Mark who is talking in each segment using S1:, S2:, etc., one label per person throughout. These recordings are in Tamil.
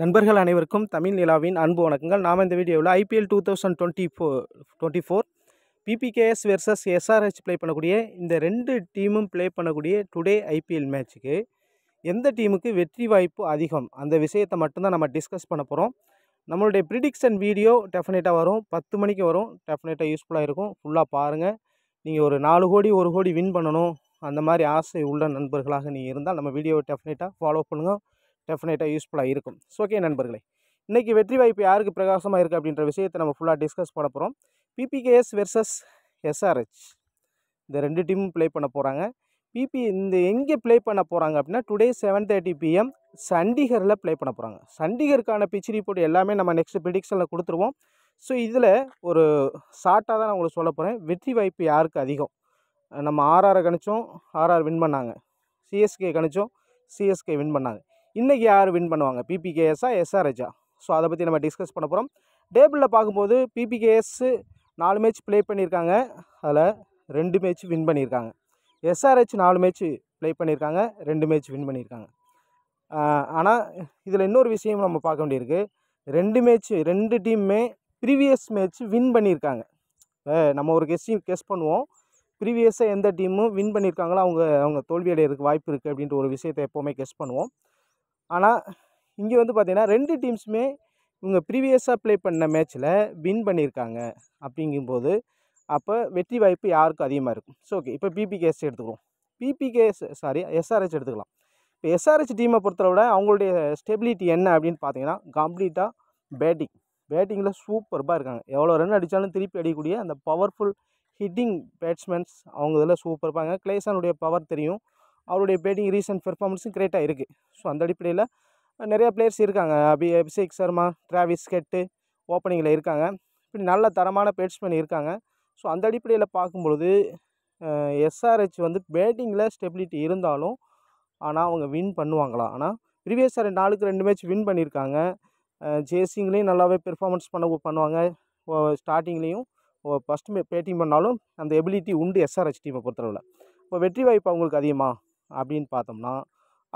S1: நண்பர்கள் அனைவருக்கும் தமிழ் நிலாவின் அன்பு வணக்கங்கள் நாம் இந்த வீடியோவில் IPL two thousand twenty four twenty four PBKS versus SRH play பண்ணக்கூடிய இந்த ரெண்டு டீமும் ப்ளே பண்ணக்கூடிய டுடே ஐபிஎல் மேட்ச்சுக்கு எந்த டீமுக்கு வெற்றி வாய்ப்பு அதிகம் அந்த விஷயத்தை மட்டும்தான் நம்ம டிஸ்கஸ் பண்ண போகிறோம் நம்மளுடைய ப்ரிடிக்ஷன் வீடியோ டெஃபினேட்டாக வரும் பத்து மணிக்கு வரும் டெஃபினேட்டாக யூஸ்ஃபுல்லாக இருக்கும் ஃபுல்லாக பாருங்கள் நீங்கள் ஒரு நாலு கோடி ஒரு கோடி வின் பண்ணணும் அந்த மாதிரி ஆசை உள்ள நண்பர்களாக நீங்கள் இருந்தால் நம்ம வீடியோவை டெஃபினேட்டாக ஃபாலோ பண்ணுங்கள் டெஃபினட்டாக யூஸ்ஃபுல்லாக இருக்கும் ஸோ ஓகே நண்பர்களே இன்றைக்கி வெற்றி வாய்ப்பு யாருக்கு பிரகாசமாக இருக்குது அப்படின்ற விஷயத்தை நம்ம ஃபுல்லாக டிஸ்கஸ் பண்ண போகிறோம் பிபிகேஎஸ் வெர்சஸ் எஸ்ஆர்ஹெச் இந்த ரெண்டு டீமும் ப்ளே பண்ண போகிறாங்க பிபி இந்த எங்கே ப்ளே பண்ண போகிறாங்க அப்படின்னா டுடே செவன் தேர்ட்டி பிஎம் சண்டிகரில் ப்ளே பண்ண போகிறாங்க சண்டிகருக்கான பிச் ரிப்போர்ட் எல்லாமே நம்ம நெக்ஸ்ட் ப்ரிடிக்ஷனில் கொடுத்துருவோம் ஸோ இதில் ஒரு ஷார்ட்டாக தான் நான் உங்களுக்கு சொல்ல போகிறேன் வெற்றி வாய்ப்பு யாருக்கு அதிகம் நம்ம ஆர்ஆரை கணிச்சோம் ஆர்ஆர் வின் பண்ணாங்க சிஎஸ்கே கணிச்சோம் சிஎஸ்கே வின் பண்ணாங்க இன்றைக்கி யார் வின் பண்ணுவாங்க பிபிகேஎஸ்ஸா எஸ்ஆர்ஹெச்சா ஸோ அதை பற்றி நம்ம டிஸ்கஸ் பண்ண போகிறோம் டேபிளில் பார்க்கும்போது பிபிகேஎஸ் நாலு மேட்ச் ப்ளே பண்ணியிருக்காங்க அதில் ரெண்டு மேட்ச் வின் பண்ணியிருக்காங்க எஸ்ஆர்ஹெச் நாலு மேட்ச் ப்ளே பண்ணியிருக்காங்க ரெண்டு மேட்ச் வின் பண்ணியிருக்காங்க ஆனால் இதில் இன்னொரு விஷயம் நம்ம பார்க்க வேண்டியிருக்கு ரெண்டு மேட்ச்சு ரெண்டு டீம்மே ப்ரீவியஸ் மேட்ச் வின் பண்ணியிருக்காங்க நம்ம ஒரு கெஸ்டி கெஸ் பண்ணுவோம் ப்ரீவியஸாக எந்த டீமும் வின் பண்ணியிருக்காங்களோ அவங்க அவங்க தோல்வி வாய்ப்பு இருக்குது அப்படின்ற ஒரு விஷயத்தை எப்போவுமே கெஸ் பண்ணுவோம் ஆனால் இங்கே வந்து பார்த்திங்கன்னா ரெண்டு டீம்ஸுமே இவங்க ப்ரீவியஸாக ப்ளே பண்ண மேட்ச்சில் வின் பண்ணியிருக்காங்க அப்படிங்கும்போது அப்போ வெற்றி வாய்ப்பு யாருக்கும் அதிகமாக இருக்கும் ஸோ ஓகே இப்போ பிபிகேஎஸ் எடுத்துக்கிறோம் பிபிகேஎஸ் சாரி எஸ்ஆர்ஹெச் எடுத்துக்கலாம் இப்போ எஸ்ஆர்ஹெச் டீமை விட அவங்களுடைய ஸ்டெபிலிட்டி என்ன அப்படின்னு பார்த்தீங்கன்னா கம்ப்ளீட்டாக பேட்டிங் பேட்டிங்கில் சூப்பர்பாக இருக்காங்க எவ்வளோ ரன் அடித்தாலும் திருப்பி அடிக்கக்கூடிய அந்த பவர்ஃபுல் ஹிட்டிங் பேட்ஸ்மேன்ஸ் அவங்க இதில் சூப்பர்பாங்க கிளேசானுடைய பவர் தெரியும் அவருடைய பேட்டிங் ரீசன்ட் பெர்ஃபார்மன்ஸும் கிரேட்டாக இருக்குது ஸோ அந்த அடிப்படையில் நிறையா பிளேயர்ஸ் இருக்காங்க அபி அபிஷேக் சர்மா டிராவிஸ் கெட்டு ஓப்பனிங்கில் இருக்காங்க இப்படி நல்ல தரமான பேட்ஸ்மேன் இருக்காங்க ஸோ அந்த அடிப்படையில் பார்க்கும்பொழுது எஸ்ஆர்ஹெச் வந்து பேட்டிங்கில் ஸ்டெபிலிட்டி இருந்தாலும் ஆனால் அவங்க வின் பண்ணுவாங்களா ஆனால் ப்ரீவியஸ் சார் நாளுக்கு ரெண்டு மேட்ச் வின் பண்ணியிருக்காங்க ஜேசிங்லேயும் நல்லாவே பெர்ஃபார்மன்ஸ் பண்ண பண்ணுவாங்க ஸ்டார்டிங்லேயும் ஃபஸ்ட்டு பேட்டிங் பண்ணாலும் அந்த எபிலிட்டி உண்டு எஸ்ஆர்ஹெச் டீமை பொறுத்தளவில் இப்போ வெற்றி வாய்ப்பு அவங்களுக்கு அதிகமாக அப்படின்னு பார்த்தோம்னா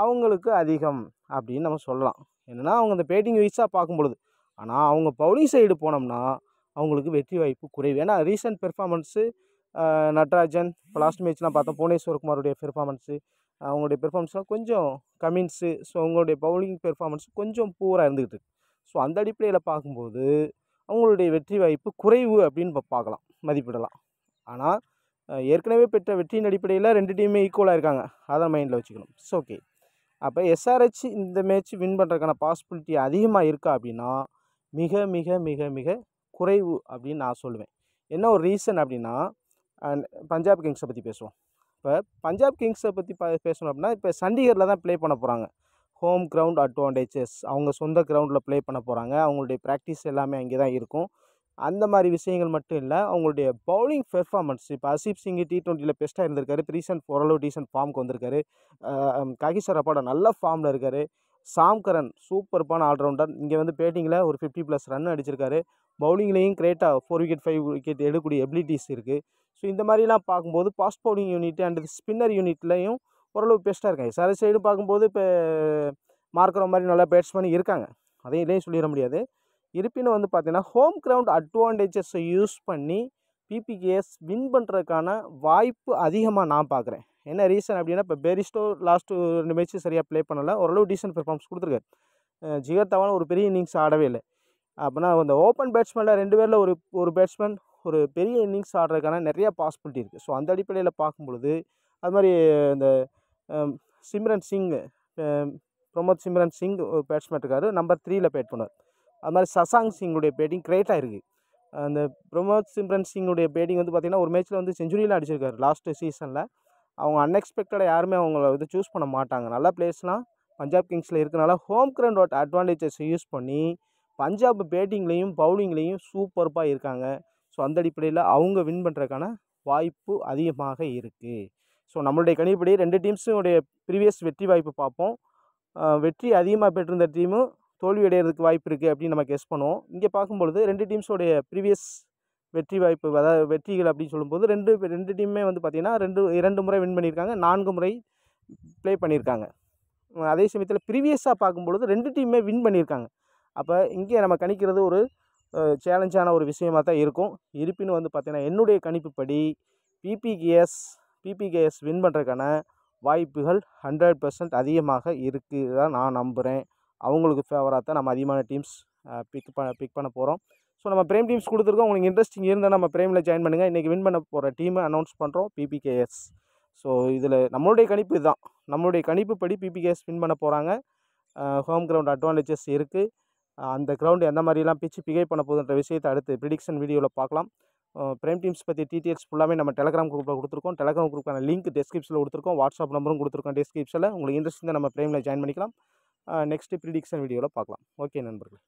S1: அவங்களுக்கு அதிகம் அப்படின்னு நம்ம சொல்லலாம் என்னென்னா அவங்க அந்த பேட்டிங் வைஸாக பார்க்கும் பொழுது ஆனால் அவங்க பவுலிங் சைடு போனோம்னா அவங்களுக்கு வெற்றி வாய்ப்பு குறைவு ஏன்னா ரீசெண்ட் பெர்ஃபார்மன்ஸு நட்ராஜன் இப்போ லாஸ்ட் மேட்ச்லாம் பார்த்தோம் குமாருடைய பெர்ஃபார்மன்ஸு அவங்களுடைய பெர்ஃபார்மன்ஸ்லாம் கொஞ்சம் கமின்ஸு ஸோ அவங்களுடைய பவுலிங் பெர்ஃபார்மன்ஸ் கொஞ்சம் பூராக இருந்துக்கிட்டு ஸோ அந்த அடிப்படையில் பார்க்கும்போது அவங்களுடைய வெற்றி வாய்ப்பு குறைவு அப்படின்னு பார்க்கலாம் மதிப்பிடலாம் ஆனால் ஏற்கனவே பெற்ற வெற்றியின் அடிப்படையில் ரெண்டு டீமே ஈக்குவலாக இருக்காங்க அதை மைண்டில் வச்சுக்கணும் இட்ஸ் ஓகே அப்போ எஸ்ஆர்ஹெச் இந்த மேட்ச் வின் பண்ணுறதுக்கான பாசிபிலிட்டி அதிகமாக இருக்கா அப்படின்னா மிக மிக மிக மிக குறைவு அப்படின்னு நான் சொல்லுவேன் என்ன ஒரு ரீசன் அப்படின்னா பஞ்சாப் கிங்ஸை பற்றி பேசுவோம் இப்போ பஞ்சாப் கிங்ஸை பற்றி ப பேசணும் அப்படின்னா இப்போ சண்டிகரில் தான் ப்ளே பண்ண போகிறாங்க ஹோம் கிரவுண்ட் அட்வான்டேஜஸ் அவங்க சொந்த கிரவுண்டில் ப்ளே பண்ண போகிறாங்க அவங்களுடைய ப்ராக்டிஸ் எல்லாமே அங்கே தான் இருக்கும் அந்த மாதிரி விஷயங்கள் மட்டும் இல்லை அவங்களுடைய பவுலிங் பெர்ஃபார்மன்ஸ் இப்போ அசீப் சிங் டி ட்வெண்ட்டியில் பெஸ்ட்டாக இருந்திருக்காரு ரீசன்ட் ஓரளவு டீசன்ட் ஃபார்முக்கு வந்திருக்காரு காகிசர் அப்பாடா நல்ல ஃபார்மில் இருக்கார் சாம்கரன் சூப்பர்பான ஆல்ரவுண்டர் இங்கே வந்து பேட்டிங்கில் ஒரு ஃபிஃப்டி ப்ளஸ் ரன் அடிச்சிருக்காரு பவுலிங்லேயும் கிரேட்டாக ஃபோர் விக்கெட் ஃபைவ் விக்கெட் எடுக்கக்கூடிய எபிலிட்டிஸ் இருக்குது ஸோ இந்த மாதிரிலாம் பார்க்கும்போது fast bowling unit and spinner யூனிட்லேயும் ஓரளவு பெஸ்ட்டாக இருக்காங்க சார் சைடு பார்க்கும்போது இப்போ மார்க்கிற மாதிரி நல்லா பேட்ஸ்மேன் இருக்காங்க அதையும் இல்லையும் சொல்லிட முடியாது இருப்பினும் வந்து பார்த்தீங்கன்னா ஹோம் கிரவுண்ட் அட்வான்டேஜஸை யூஸ் பண்ணி பிபிகேஎஸ் வின் பண்ணுறதுக்கான வாய்ப்பு அதிகமாக நான் பார்க்குறேன் என்ன ரீசன் அப்படின்னா இப்போ பெரிஸ்டோ லாஸ்ட்டு ரெண்டு மேட்ச்சு சரியாக ப்ளே பண்ணலை ஓரளவு டீசன்ட் பெர்ஃபார்மன்ஸ் கொடுத்துருக்காரு ஜிகர் தவான் ஒரு பெரிய இன்னிங்ஸ் ஆடவே இல்லை அப்படின்னா அந்த ஓப்பன் பேட்ஸ்மேனில் ரெண்டு பேரில் ஒரு ஒரு பேட்ஸ்மேன் ஒரு பெரிய இன்னிங்ஸ் ஆடுறதுக்கான நிறையா பாசிபிலிட்டி இருக்குது ஸோ அந்த அடிப்படையில் பார்க்கும்பொழுது அது மாதிரி இந்த சிம்ரன் சிங் பிரமோத் சிம்ரன் சிங் ஒரு பேட்ஸ்மேன் இருக்கார் நம்பர் த்ரீயில் பேட் பண்ணார் அது மாதிரி சசாங் சிங்குடைய பேட்டிங் கிரேட்டாக இருக்குது அந்த பிரமோத் சிம்ரன் சிங்குடைய பேட்டிங் வந்து பார்த்திங்கன்னா ஒரு மேட்ச்சில் வந்து செஞ்சுரியெலாம் அடிச்சிருக்காரு லாஸ்ட்டு சீசனில் அவங்க அன்எக்ஸ்பெக்டடாக யாருமே அவங்கள வந்து சூஸ் பண்ண மாட்டாங்க நல்ல பிளேஸ்லாம் பஞ்சாப் கிங்ஸில் இருக்கனால home ground road advantages use பண்ணி பஞ்சாப் பேட்டிங்லேயும் பவுலிங்லேயும் சூப்பர்பாக இருக்காங்க ஸோ அந்த அடிப்படையில் அவங்க வின் பண்ணுறதுக்கான வாய்ப்பு அதிகமாக இருக்குது ஸோ நம்மளுடைய கணிப்படி ரெண்டு டீம்ஸுடைய ப்ரீவியஸ் வெற்றி வாய்ப்பு பார்ப்போம் வெற்றி அதிகமாக பெற்றிருந்த டீமும் தோல்வி அடைகிறதுக்கு வாய்ப்பு இருக்குது அப்படின்னு நம்ம கெஸ் பண்ணுவோம் இங்கே பார்க்கும்பொழுது ரெண்டு டீம்ஸோடைய ப்ரீவியஸ் வெற்றி வாய்ப்பு அதாவது வெற்றிகள் அப்படின்னு சொல்லும்போது ரெண்டு ரெண்டு டீமுமே வந்து பார்த்திங்கன்னா ரெண்டு இரண்டு முறை வின் பண்ணியிருக்காங்க நான்கு முறை ப்ளே பண்ணியிருக்காங்க அதே சமயத்தில் ப்ரீவியஸாக பார்க்கும்பொழுது ரெண்டு டீமுமே வின் பண்ணியிருக்காங்க அப்போ இங்கே நம்ம கணிக்கிறது ஒரு சேலஞ்சான ஒரு விஷயமாக தான் இருக்கும் இருப்பினும் வந்து பார்த்திங்கன்னா என்னுடைய கணிப்புப்படி பிபிகேஎஸ் பிபிகேஎஸ் வின் பண்ணுறதுக்கான வாய்ப்புகள் ஹண்ட்ரட் பர்சன்ட் அதிகமாக இருக்குது தான் நான் நம்புகிறேன் அவங்களுக்கு ஃபேவராக தான் நம்ம அதிகமான டீம்ஸ் பிக் பண்ண பிக் பண்ண போகிறோம் ஸோ நம்ம பிரேம் டீம்ஸ் கொடுத்துருக்கோம் உங்களுக்கு இன்ட்ரெஸ்டிங் இருந்தால் நம்ம பிரேமில் ஜாயின் பண்ணுங்கள் இன்றைக்கி வின் பண்ண போகிற டீமை அனௌன்ஸ் பண்ணுறோம் பிபிகேஎஸ் ஸோ இதில் நம்மளுடைய கணிப்பு இதுதான் நம்மளுடைய கணிப்பு படி பிபிகேஎஸ் வின் பண்ண போகிறாங்க ஹோம் கிரவுண்ட் அட்வான்டேஜஸ் இருக்குது அந்த கிரவுண்டு எந்த மாதிரிலாம் பிச்சு பிகை பண்ண போகுதுன்ற விஷயத்தை அடுத்து ப்ரிடிக்ஷன் வீடியோவில் பார்க்கலாம் பிரேம் டீம்ஸ் பற்றி டீட்டெயில்ஸ் ஃபுல்லாமே நம்ம டெலகிராம் குரூப்பில் கொடுத்துருக்கோம் டெலகிராம் குரூப்பான லிங்க் டெஸ்கிரிப்ஷனில் கொடுத்துருக்கோம் வாட்ஸ்அப் நம்பரும் கொடுத்துருக்கோம் டெஸ்கிரிப்ஷனில் உங்களுக்கு இன்ட்ரெஸ்ட் இருந்தால் நம்ம பிரேமில் ஜாயின் பண்ணிக்கலாம் நெக்ஸ்ட்டு ப்ரிடிக்ஷன் வீடியோவில் பார்க்கலாம் ஓகே நண்பர்கள்